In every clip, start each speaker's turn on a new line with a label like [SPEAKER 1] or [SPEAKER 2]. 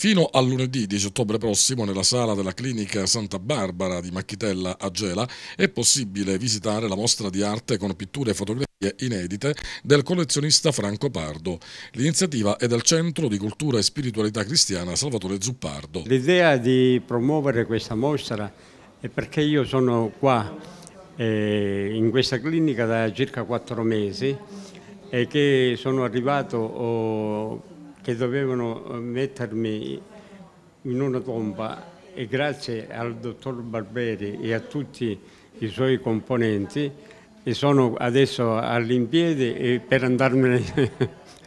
[SPEAKER 1] Fino a lunedì 10 ottobre prossimo nella sala della clinica Santa Barbara di Macchitella a Gela è possibile visitare la mostra di arte con pitture e fotografie inedite del collezionista Franco Pardo. L'iniziativa è del Centro di Cultura e Spiritualità Cristiana Salvatore Zuppardo.
[SPEAKER 2] L'idea di promuovere questa mostra è perché io sono qua eh, in questa clinica da circa quattro mesi e che sono arrivato... Oh, che dovevano eh, mettermi in una tomba e grazie al dottor Barberi e a tutti i suoi componenti e sono adesso all'impiede per andarmene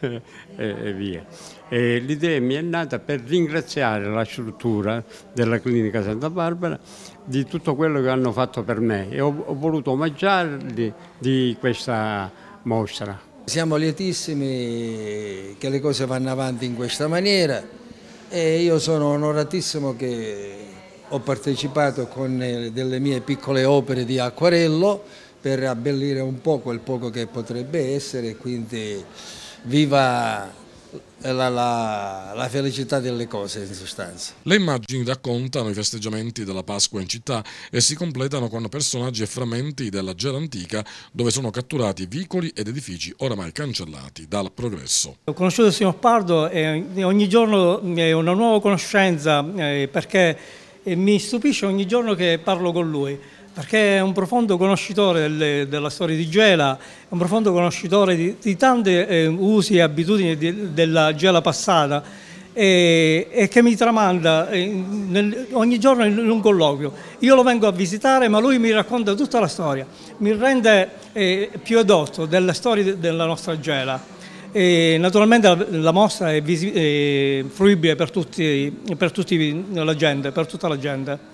[SPEAKER 2] eh, eh, via. l'idea mi è nata per ringraziare la struttura della clinica Santa Barbara di tutto quello che hanno fatto per me e ho voluto omaggiarli di questa mostra.
[SPEAKER 3] Siamo lietissimi che le cose vanno avanti in questa maniera e io sono onoratissimo che ho partecipato con eh, delle mie piccole opere di acquarello per abbellire un po' quel poco che potrebbe essere, quindi viva la, la, la, felicità delle
[SPEAKER 1] cose in sostanza. Le immagini raccontano i festeggiamenti della Pasqua in città e si completano con personaggi e frammenti della gera antica dove sono catturati vicoli ed edifici oramai cancellati dal progresso.
[SPEAKER 4] Ho conosciuto il signor Pardo e ogni giorno è una nuova conoscenza eh, perché eh, mi stupisce ogni giorno che parlo con lui perché è un profondo conoscitore delle, della storia di Gela, è un profondo conoscitore di, di tante eh, usi e abitudini di, della Gela passata e, e che mi tramanda eh, nel, ogni giorno in un colloquio. Io lo vengo a visitare ma lui mi racconta tutta la storia, mi rende eh, più adotto della storia della nostra Gela. E naturalmente la, la mostra è, è, eh, fruibile per, tutti, per, tutti la gente, per tutta la gente.